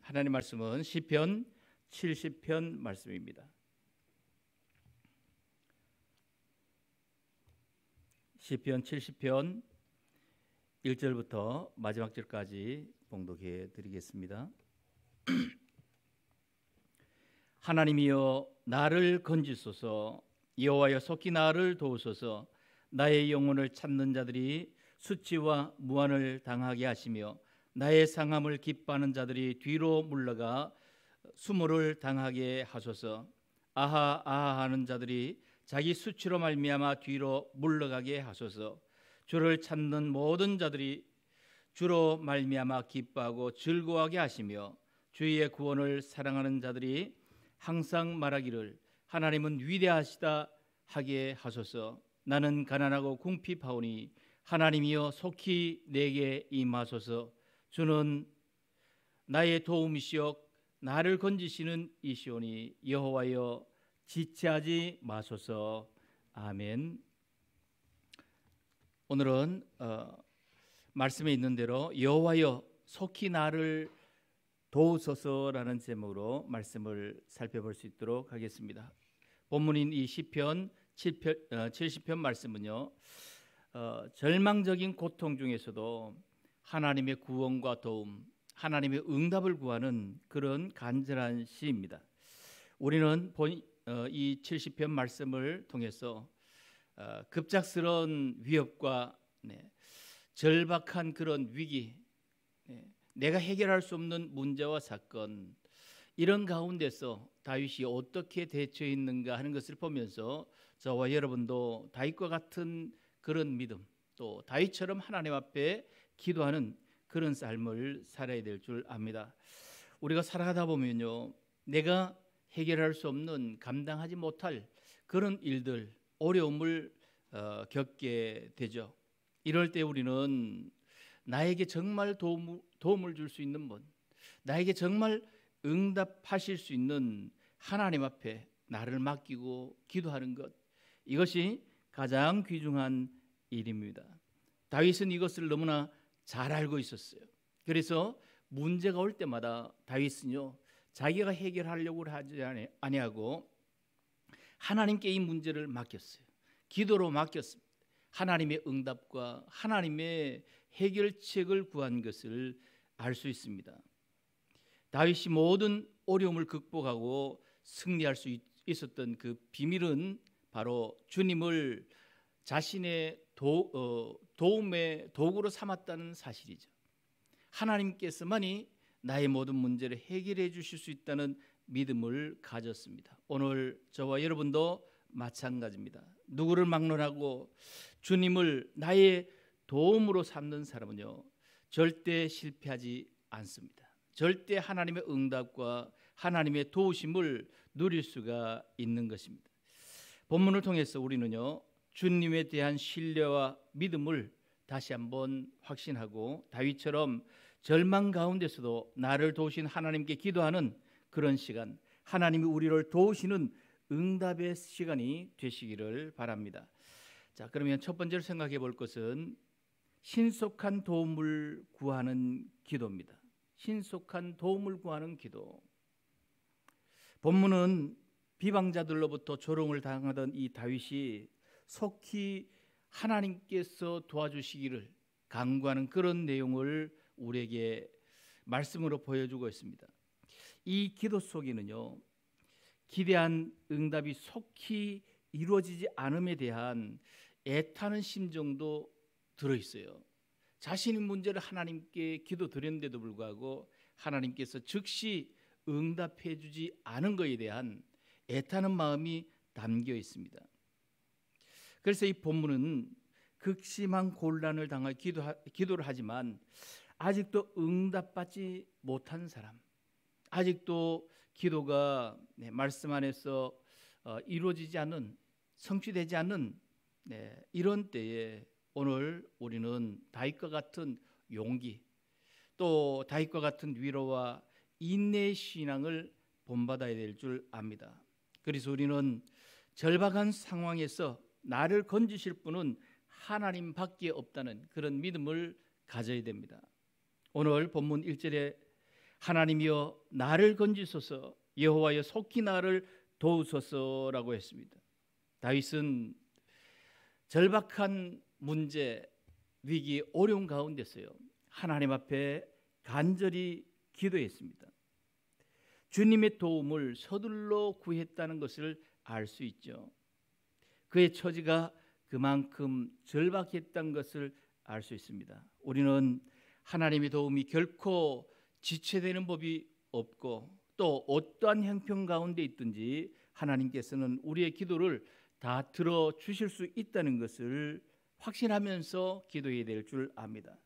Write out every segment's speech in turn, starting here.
하나님 말씀은 시편 70편 말씀입니다. 시편 70편 1절부터 마지막 절까지 봉독해 드리겠습니다. 하나님이여 나를 건지소서 여호와여 속히 나를 도우소서 나의 영혼을 찾는 자들이 수치와 무한을 당하게 하시며 나의 상함을 기뻐하는 자들이 뒤로 물러가 수모를 당하게 하소서. 아하 아하 하는 자들이 자기 수치로 말미암아 뒤로 물러가게 하소서. 주를 찾는 모든 자들이 주로 말미암아 기뻐하고 즐거워하게 하시며 주의 구원을 사랑하는 자들이 항상 말하기를 하나님은 위대하시다 하게 하소서. 나는 가난하고 궁핍하오니 하나님이여 속히 내게 임하소서. 주는 나의 도움이시여 나를 건지시는 이시오니 여호와여 지체하지 마소서 아멘. 오늘은 어, 말씀에 있는 대로 여호와여 속히 나를 도우소서라는 제목으로 말씀을 살펴볼 수 있도록 하겠습니다. 본문인 이 시편 7편, 70편 어, 말씀은요. 어, 절망적인 고통 중에서도 하나님의 구원과 도움, 하나님의 응답을 구하는 그런 간절한 시입니다. 우리는 본, 어, 이 70편 말씀을 통해서 어, 급작스러운 위협과 네, 절박한 그런 위기, 네, 내가 해결할 수 없는 문제와 사건 이런 가운데서 다윗이 어떻게 대처했는가 하는 것을 보면서 저와 여러분도 다윗과 같은 그런 믿음 또 다윗처럼 하나님 앞에 기도하는 그런 삶을 살아야 될 줄 압니다. 우리가 살아가다 보면요. 내가 해결할 수 없는 감당하지 못할 그런 일들 어려움을 어, 겪게 되죠. 이럴 때 우리는 나에게 정말 도움, 도움을 줄 수 있는 분, 나에게 정말 응답하실 수 있는 하나님 앞에 나를 맡기고 기도하는 것 이것이 가장 귀중한 일입니다. 다윗은 이것을 너무나 잘 알고 있었어요. 그래서 문제가 올 때마다 다윗은요 자기가 해결하려고 하지 아니하고 하나님께 이 문제를 맡겼어요. 기도로 맡겼습니다. 하나님의 응답과 하나님의 해결책을 구한 것을 알 수 있습니다. 다윗이 모든 어려움을 극복하고 승리할 수 있었던 그 비밀은 바로 주님을 자신의 도, 어, 도움의 도구로 삼았다는 사실이죠. 하나님께서만이 나의 모든 문제를 해결해 주실 수 있다는 믿음을 가졌습니다. 오늘 저와 여러분도 마찬가지입니다. 누구를 막론하고 주님을 나의 도움으로 삼는 사람은요. 절대 실패하지 않습니다. 절대 하나님의 응답과 하나님의 도우심을 누릴 수가 있는 것입니다. 본문을 통해서 우리는요. 주님에 대한 신뢰와 믿음을 다시 한번 확신하고 다윗처럼 절망 가운데서도 나를 도우신 하나님께 기도하는 그런 시간, 하나님이 우리를 도우시는 응답의 시간이 되시기를 바랍니다. 자, 그러면 첫 번째로 생각해 볼 것은 신속한 도움을 구하는 기도입니다. 신속한 도움을 구하는 기도. 본문은 비방자들로부터 조롱을 당하던 이 다윗이 속히 하나님께서 도와주시기를 간구하는 그런 내용을 우리에게 말씀으로 보여주고 있습니다. 이 기도 속에는요. 기대한 응답이 속히 이루어지지 않음에 대한 애타는 심정도 들어 있어요. 자신의 문제를 하나님께 기도드렸는데도 불구하고 하나님께서 즉시 응답해 주지 않은 것에 대한 애타는 마음이 담겨 있습니다. 그래서 이 본문은 극심한 곤란을 당할 기도 기도를 하지만 아직도 응답받지 못한 사람, 아직도 기도가 네, 말씀 안에서 어, 이루어지지 않는 성취되지 않는 네, 이런 때에 오늘 우리는 다윗과 같은 용기, 또 다윗과 같은 위로와 인내의 신앙을 본받아야 될 줄 압니다. 그래서 우리는 절박한 상황에서 나를 건지실 분은 하나님밖에 없다는 그런 믿음을 가져야 됩니다. 오늘 본문 1절에 하나님이여 나를 건지소서 여호와여 속히 나를 도우소서라고 했습니다. 다윗은 절박한 문제, 위기, 어려운 가운데서요. 하나님 앞에 간절히 기도했습니다. 주님의 도움을 서둘러 구했다는 것을 알 수 있죠. 그의 처지가 그만큼 절박했던 것을 알 수 있습니다. 우리는 하나님의 도움이 결코 지체되는 법이 없고 또 어떠한 형편 가운데 있든지 하나님께서는 우리의 기도를 다 들어 주실 수 있다는 것을 확신하면서 기도해야 될 줄 압니다.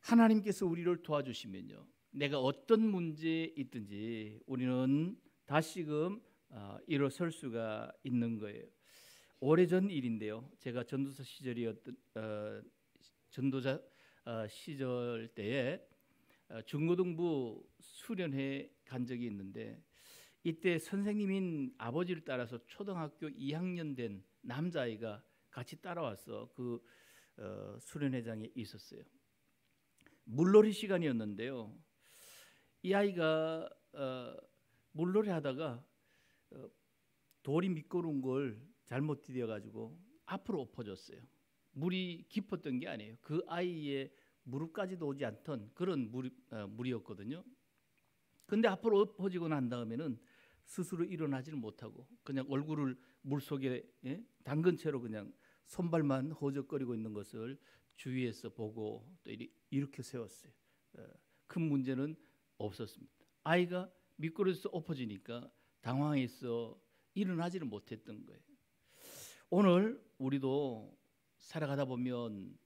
하나님께서 우리를 도와주시면요. 내가 어떤 문제에 있든지 우리는 다시금 아, 일어설 수가 있는 거예요. 오래전 일인데요. 제가 전도사 시절이었던 어, 전도자 어, 시절 때에 어, 중고등부 수련회 간 적이 있는데 이때 선생님인 아버지를 따라서 초등학교 2학년 된 남자아이가 같이 따라와서 그 어, 수련회장에 있었어요. 물놀이 시간이었는데요. 이 아이가 어, 물놀이 하다가 어, 돌이 미끄러운 걸 잘못 디뎌가지고 앞으로 엎어졌어요. 물이 깊었던 게 아니에요. 그 아이의 무릎까지도 오지 않던 그런 물이, 어, 물이었거든요. 근데 앞으로 엎어지고 난 다음에는 스스로 일어나지를 못하고 그냥 얼굴을 물 속에 예? 담근 채로 그냥 손발만 허적거리고 있는 것을 주위에서 보고 또 이렇게 세웠어요. 어, 큰 문제는 없었습니다. 아이가 미끄러져서 엎어지니까 당황해서 일어나지를 못했던 거예요. 오늘 우리도 살아가다 보면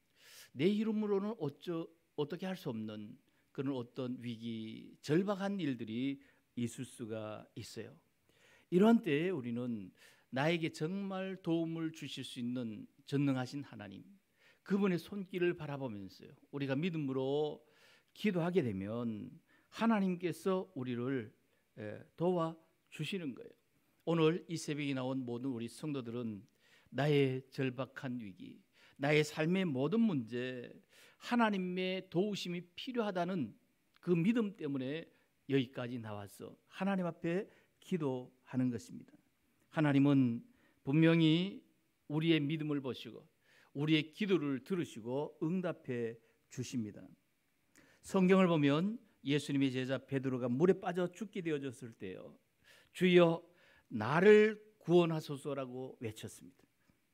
내 이름으로는 어쩌, 어떻게 할 수 없는 그런 어떤 위기, 절박한 일들이 있을 수가 있어요. 이러한 때에 우리는 나에게 정말 도움을 주실 수 있는 전능하신 하나님, 그분의 손길을 바라보면서요. 우리가 믿음으로 기도하게 되면 하나님께서 우리를 도와 주시는 거예요. 오늘 이 새벽에 나온 모든 우리 성도들은 나의 절박한 위기, 나의 삶의 모든 문제, 하나님의 도우심이 필요하다는 그 믿음 때문에 여기까지 나와서 하나님 앞에 기도하는 것입니다. 하나님은 분명히 우리의 믿음을 보시고 우리의 기도를 들으시고 응답해 주십니다. 성경을 보면 예수님의 제자 베드로가 물에 빠져 죽게 되어졌을 때요. 주여 나를 구원하소서라고 외쳤습니다.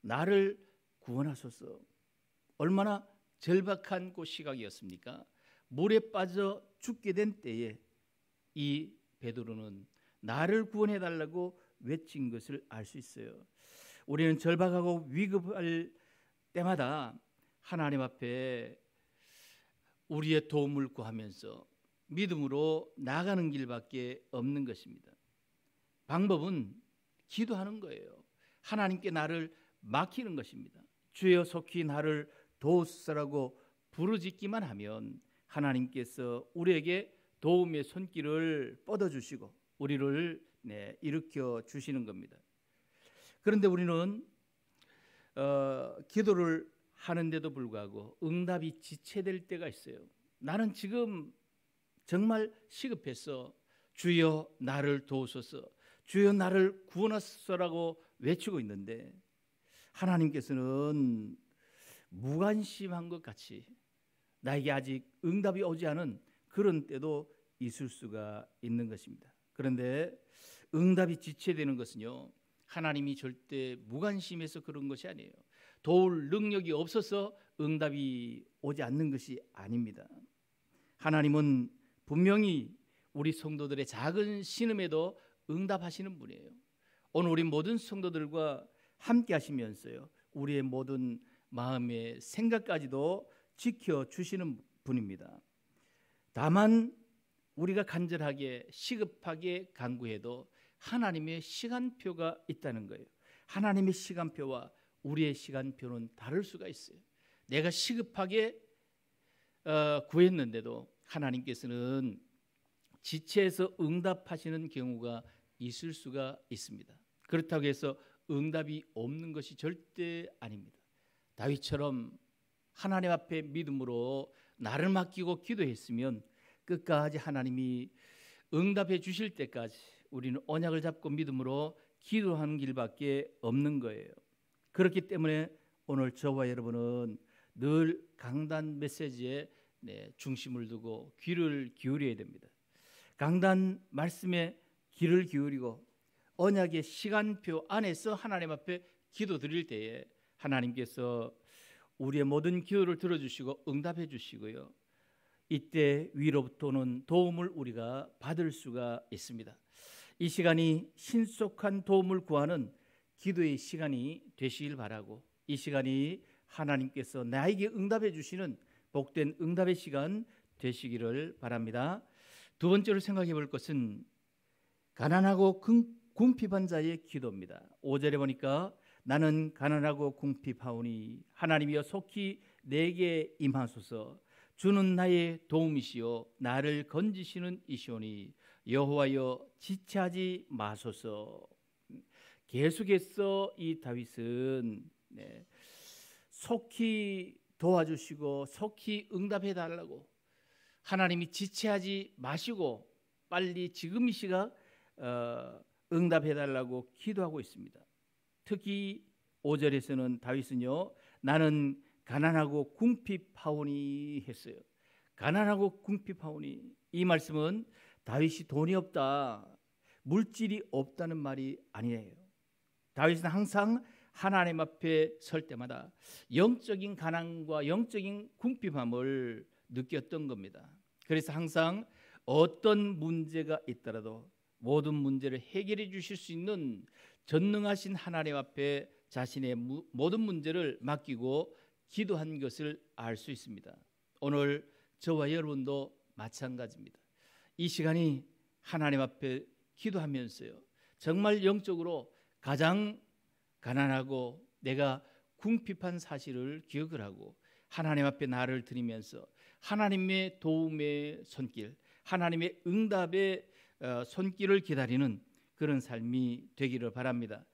나를 구원하소서. 얼마나 절박한 그 시각이었습니까? 물에 빠져 죽게 된 때에 이 베드로는 나를 구원해 달라고 외친 것을 알 수 있어요. 우리는 절박하고 위급할 때마다 하나님 앞에 우리의 도움을 구하면서 믿음으로 나가는 길밖에 없는 것입니다. 방법은 기도하는 거예요. 하나님께 나를 막히는 것입니다. 주여 속히 나를 도우스라고 부르짖기만 하면 하나님께서 우리에게 도움의 손길을 뻗어 주시고 우리를 네, 일으켜 주시는 겁니다. 그런데 우리는 어, 기도를 하는데도 불구하고 응답이 지체될 때가 있어요. 나는 지금 정말 시급해서 주여 나를 도우소서, 주여 나를 구원하소서라고 외치고 있는데 하나님께서는 무관심한 것 같이 나에게 아직 응답이 오지 않은 그런 때도 있을 수가 있는 것입니다. 그런데 응답이 지체되는 것은요. 하나님이 절대 무관심해서 그런 것이 아니에요. 도울 능력이 없어서 응답이 오지 않는 것이 아닙니다. 하나님은 분명히 우리 성도들의 작은 신음에도 응답하시는 분이에요. 오늘 우리 모든 성도들과 함께 하시면서요. 우리의 모든 마음의 생각까지도 지켜 주시는 분입니다. 다만 우리가 간절하게 시급하게 간구해도 하나님의 시간표가 있다는 거예요. 하나님의 시간표와 우리의 시간표는 다를 수가 있어요. 내가 시급하게 어, 구했는데도 하나님께서는 지체해서 응답하시는 경우가 있을 수가 있습니다. 그렇다고 해서 응답이 없는 것이 절대 아닙니다. 다윗처럼 하나님 앞에 믿음으로 나를 맡기고 기도했으면 끝까지 하나님이 응답해 주실 때까지 우리는 언약을 잡고 믿음으로 기도하는 길밖에 없는 거예요. 그렇기 때문에 오늘 저와 여러분은 늘 강단 메시지에 네, 중심을 두고 귀를 기울여야 됩니다. 강단 말씀에 귀를 기울이고 언약의 시간표 안에서 하나님 앞에 기도 드릴 때에 하나님께서 우리의 모든 기도를 들어주시고 응답해 주시고요. 이때 위로부터는 도움을 우리가 받을 수가 있습니다. 이 시간이 신속한 도움을 구하는 기도의 시간이 되시길 바라고 이 시간이 하나님께서 나에게 응답해 주시는 복된 응답의 시간 되시기를 바랍니다. 두 번째로 생각해 볼 것은 가난하고 궁핍한 자의 기도입니다. 5절에 보니까 나는 가난하고 궁핍하오니 하나님이여 속히 내게 임하소서 주는 나의 도움이시요 나를 건지시는 이시오니 여호와여 지체하지 마소서 계속해서 이 다윗은 네, 속히 도와주시고 속히 응답해 달라고 하나님이 지체하지 마시고 빨리 지금 이 시각 어, 응답해 달라고 기도하고 있습니다. 특히 5절에서는 다윗은요. 나는 가난하고 궁핍하오니 했어요. 가난하고 궁핍하오니 이 말씀은 다윗이 돈이 없다. 물질이 없다는 말이 아니에요. 다윗은 항상 하나님 앞에 설 때마다 영적인 가난과 영적인 궁핍함을 느꼈던 겁니다. 그래서 항상 어떤 문제가 있더라도 모든 문제를 해결해 주실 수 있는 전능하신 하나님 앞에 자신의 모든 문제를 맡기고 기도한 것을 알 수 있습니다. 오늘 저와 여러분도 마찬가지입니다. 이 시간이 하나님 앞에 기도하면서요. 정말 영적으로 가장 가난하고 내가 궁핍한 사실을 기억을 하고 하나님 앞에 나를 드리면서 하나님의 도움의 손길, 하나님의 응답의 어, 손길을 기다리는 그런 삶이 되기를 바랍니다.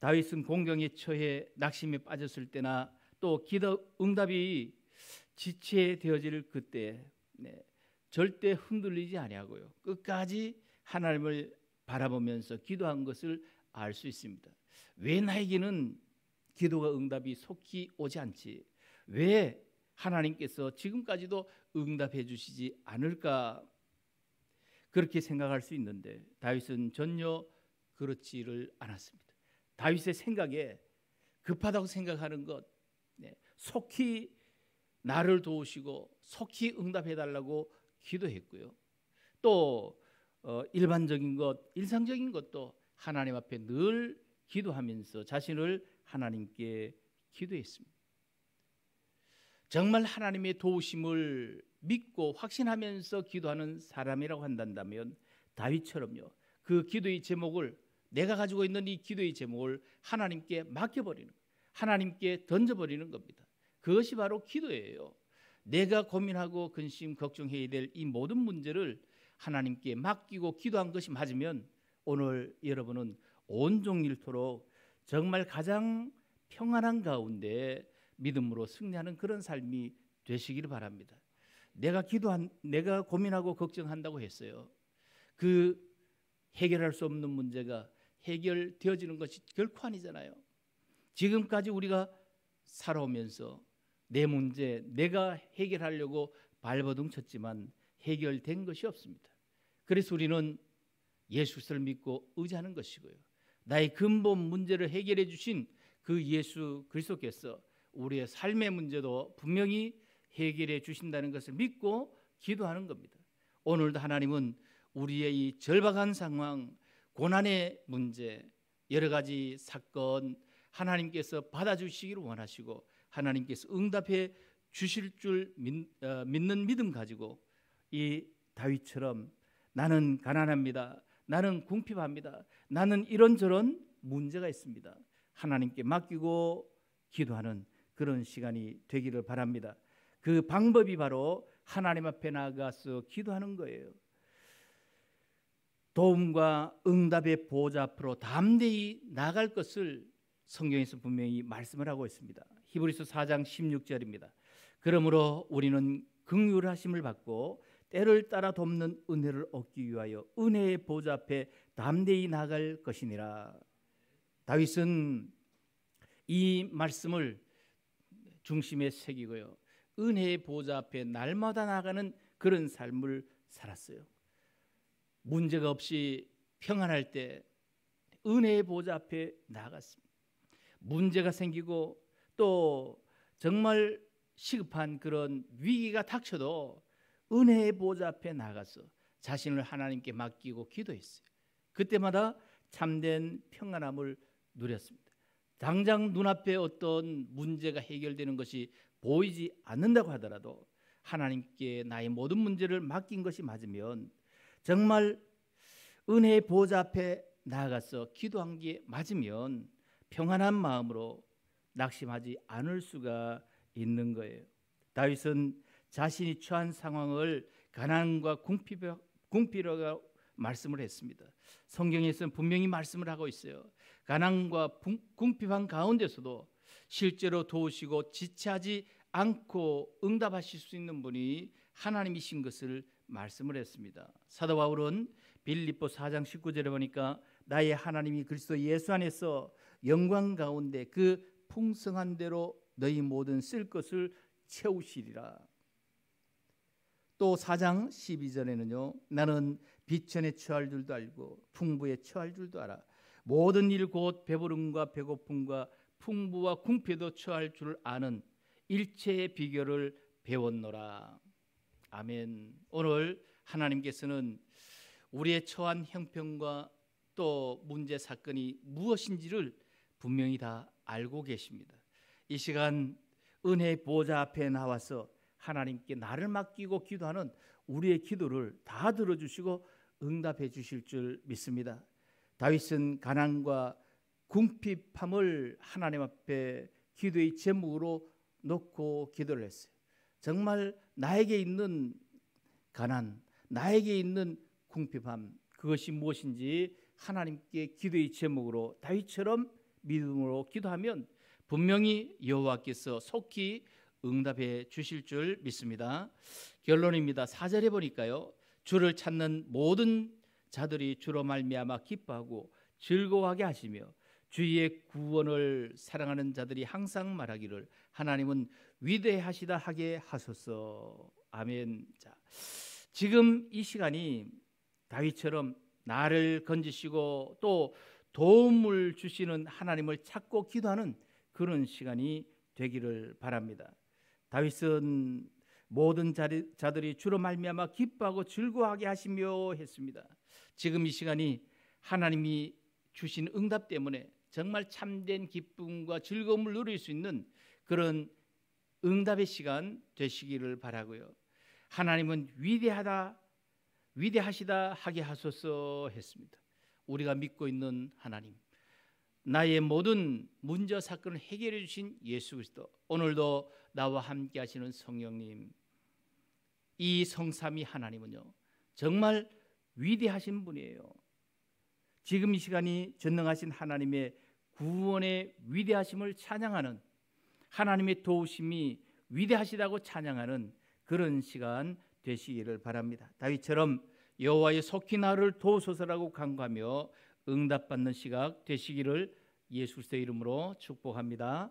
다윗은 공경에 처해 낙심에 빠졌을 때나 또 기도 응답이 지체되어질 그때 네, 절대 흔들리지 아니하고요. 끝까지 하나님을 바라보면서 기도한 것을 알 수 있습니다. 왜 나에게는 기도가 응답이 속히 오지 않지? 왜 하나님께서 지금까지도 응답해 주시지 않을까? 그렇게 생각할 수 있는데 다윗은 전혀 그렇지를 않았습니다. 다윗의 생각에 급하다고 생각하는 것, 네, 속히 나를 도우시고 속히 응답해 달라고 기도했고요. 또 어, 일반적인 것, 일상적인 것도 하나님 앞에 늘 기도하면서 자신을 하나님께 기도했습니다. 정말 하나님의 도우심을 믿고 확신하면서 기도하는 사람이라고 한다면 다윗처럼요. 그 기도의 제목을 내가 가지고 있는 이 기도의 제목을 하나님께 맡겨버리는 하나님께 던져버리는 겁니다. 그것이 바로 기도예요. 내가 고민하고 근심 걱정해야 될 이 모든 문제를 하나님께 맡기고 기도한 것이 맞으면 오늘 여러분은 온종일토록 정말 가장 평안한 가운데 믿음으로 승리하는 그런 삶이 되시기를 바랍니다. 내가 기도한 내가 고민하고 걱정한다고 했어요. 그 해결할 수 없는 문제가 해결되어지는 것이 결코 아니잖아요. 지금까지 우리가 살아오면서 내 문제 내가 해결하려고 발버둥 쳤지만 해결된 것이 없습니다. 그래서 우리는 예수를 믿고 의지하는 것이고요. 나의 근본 문제를 해결해 주신 그 예수 그리스도께서 우리의 삶의 문제도 분명히 해결해 주신다는 것을 믿고 기도하는 겁니다. 오늘도 하나님은 우리의 이 절박한 상황, 고난의 문제, 여러 가지 사건 하나님께서 받아주시기를 원하시고 하나님께서 응답해 주실 줄 믿, 어, 믿는 믿음 가지고 이 다윗처럼 나는 가난합니다. 나는 궁핍합니다. 나는 이런저런 문제가 있습니다. 하나님께 맡기고 기도하는 그런 시간이 되기를 바랍니다. 그 방법이 바로 하나님 앞에 나가서 기도하는 거예요. 도움과 응답의 보좌 앞으로 담대히 나갈 것을 성경에서 분명히 말씀을 하고 있습니다. 히브리서 4장 16절입니다. 그러므로 우리는 긍휼 하심을 받고 때를 따라 돕는 은혜를 얻기 위하여 은혜의 보좌 앞에 담대히 나갈 것이니라. 다윗은 이 말씀을 중심에 새기고요. 은혜의 보좌 앞에 날마다 나가는 그런 삶을 살았어요. 문제가 없이 평안할 때 은혜의 보좌 앞에 나갔습니다. 문제가 생기고 또 정말 시급한 그런 위기가 닥쳐도 은혜의 보좌 앞에 나가서 자신을 하나님께 맡기고 기도했어요. 그때마다 참된 평안함을 누렸습니다. 당장 눈앞에 어떤 문제가 해결되는 것이 보이지 않는다고 하더라도 하나님께 나의 모든 문제를 맡긴 것이 맞으면 정말 은혜의 보좌 앞에 나아가서 기도한 게 맞으면 평안한 마음으로 낙심하지 않을 수가 있는 거예요. 다윗은 자신이 처한 상황을 가난과 궁핍, 이라고 말씀을 했습니다. 성경에서는 분명히 말씀을 하고 있어요. 가난과 궁핍한 가운데서도 실제로 도우시고 지체하지 않고 응답하실 수 있는 분이 하나님이신 것을 말씀을 했습니다. 사도 바울은 빌립보 4장 19절에 보니까 나의 하나님이 그리스도 예수 안에서 영광 가운데 그 풍성한 대로 너희 모든 쓸 것을 채우시리라. 또 4장 12절에는요. 나는 비천에 처할 줄도 알고 풍부에 처할 줄도 알아. 모든 일 곧 배부름과 배고픔과 풍부와 궁핍에도 처할 줄 아는 일체의 비결을 배웠노라. 아멘. 오늘 하나님께서는 우리의 처한 형편과 또 문제 사건이 무엇인지를 분명히 다 알고 계십니다. 이 시간 은혜 보좌 앞에 나와서 하나님께 나를 맡기고 기도하는 우리의 기도를 다 들어주시고 응답해 주실 줄 믿습니다. 다윗은 가난과 궁핍함을 하나님 앞에 기도의 제목으로 놓고 기도를 했어요. 정말 나에게 있는 가난, 나에게 있는 궁핍함 그것이 무엇인지 하나님께 기도의 제목으로 다윗처럼 믿음으로 기도하면 분명히 여호와께서 속히 응답해 주실 줄 믿습니다. 결론입니다. 4절에 보니까요. 주를 찾는 모든 자들이 주로 말미암아 기뻐하고 즐거워하게 하시며 주의 구원을 사랑하는 자들이 항상 말하기를 하나님은 위대하시다 하게 하소서. 아멘. 자. 지금 이 시간이 다윗처럼 나를 건지시고 또 도움을 주시는 하나님을 찾고 기도하는 그런 시간이 되기를 바랍니다. 다윗은 모든 자리, 자들이 주로 말미암아 기뻐하고 즐거워하게 하시며 했습니다. 지금 이 시간이 하나님이 주신 응답 때문에 정말 참된 기쁨과 즐거움을 누릴 수 있는 그런 응답의 시간 되시기를 바라고요. 하나님은 위대하다, 위대하시다 하게 하소서 했습니다. 우리가 믿고 있는 하나님, 나의 모든 문제 사건을 해결해 주신 예수 그리스도, 오늘도 나와 함께 하시는 성령님, 이 성삼위 하나님은요 정말 위대하신 분이에요. 지금 이 시간이 전능하신 하나님의 구원의 위대하심을 찬양하는 하나님의 도우심이 위대하시다고 찬양하는 그런 시간 되시기를 바랍니다. 다윗처럼 여호와의 속히 나를 도우소서라고 간구하며 응답받는 시각 되시기를 예수의 이름으로 축복합니다.